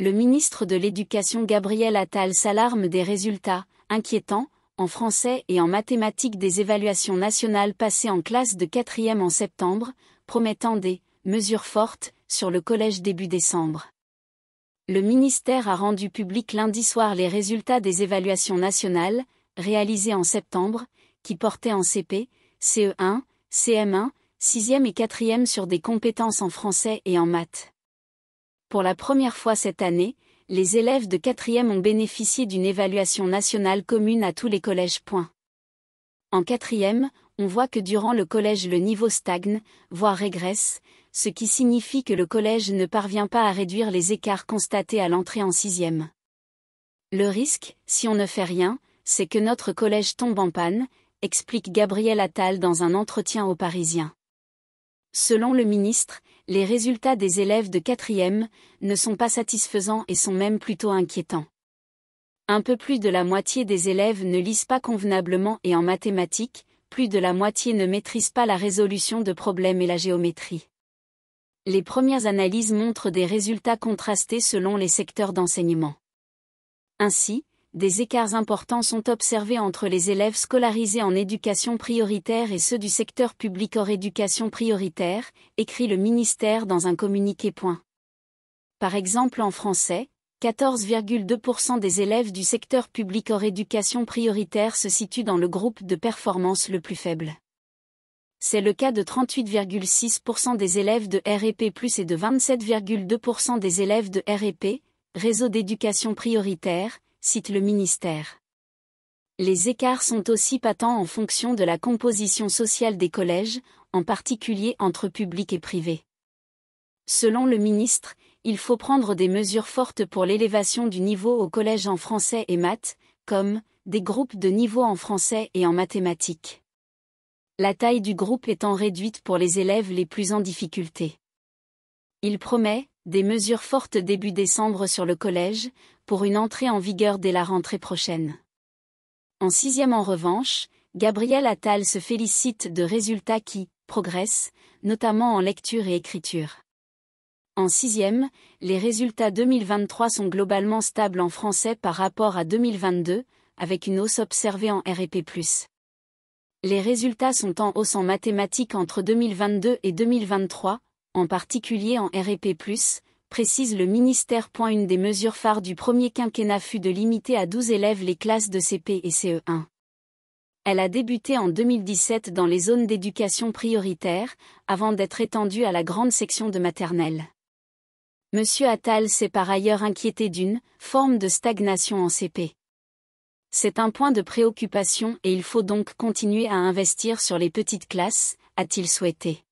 le ministre de l'Éducation Gabriel Attal s'alarme des résultats, inquiétants, en français et en mathématiques des évaluations nationales passées en classe de 4e en septembre, promettant des mesures fortes sur le collège début décembre. Le ministère a rendu public lundi soir les résultats des évaluations nationales, réalisées en septembre, qui portaient en CP, CE1, CM1, 6e et 4e sur des compétences en français et en maths. Pour la première fois cette année, les élèves de quatrième ont bénéficié d'une évaluation nationale commune à tous les collèges. En quatrième, on voit que durant le collège le niveau stagne, voire régresse, ce qui signifie que le collège ne parvient pas à réduire les écarts constatés à l'entrée en sixième. Le risque, si on ne fait rien, c'est que notre collège tombe en panne, explique Gabriel Attal dans un entretien aux Parisiens. Selon le ministre, les résultats des élèves de quatrième ne sont pas satisfaisants et sont même plutôt inquiétants. Un peu plus de la moitié des élèves ne lisent pas convenablement et en mathématiques, plus de la moitié ne maîtrise pas la résolution de problèmes et la géométrie. Les premières analyses montrent des résultats contrastés selon les secteurs d'enseignement. Ainsi, des écarts importants sont observés entre les élèves scolarisés en éducation prioritaire et ceux du secteur public hors éducation prioritaire, écrit le ministère dans un communiqué. Par exemple en français, 14,2% des élèves du secteur public hors éducation prioritaire se situent dans le groupe de performance le plus faible. C'est le cas de 38,6% des élèves de REP+, et de 27,2% des élèves de REP, réseau d'éducation prioritaire, cite le ministère. Les écarts sont aussi patents en fonction de la composition sociale des collèges, en particulier entre public et privé. Selon le ministre, il faut prendre des mesures fortes pour l'élévation du niveau au collège en français et maths, comme des groupes de niveau en français et en mathématiques. La taille du groupe étant réduite pour les élèves les plus en difficulté. Il promet des mesures fortes début décembre sur le collège, pour une entrée en vigueur dès la rentrée prochaine. En sixième en revanche, Gabriel Attal se félicite de résultats qui progressent, notamment en lecture et écriture. En sixième, les résultats 2023 sont globalement stables en français par rapport à 2022, avec une hausse observée en RP+. Les résultats sont en hausse en mathématiques entre 2022 et 2023, en particulier en RP+, précise le ministère. Une des mesures phares du premier quinquennat fut de limiter à 12 élèves les classes de CP et CE1. Elle a débuté en 2017 dans les zones d'éducation prioritaire, avant d'être étendue à la grande section de maternelle. M. Attal s'est par ailleurs inquiété d'une forme de stagnation en CP. C'est un point de préoccupation et il faut donc continuer à investir sur les petites classes, a-t-il souhaité.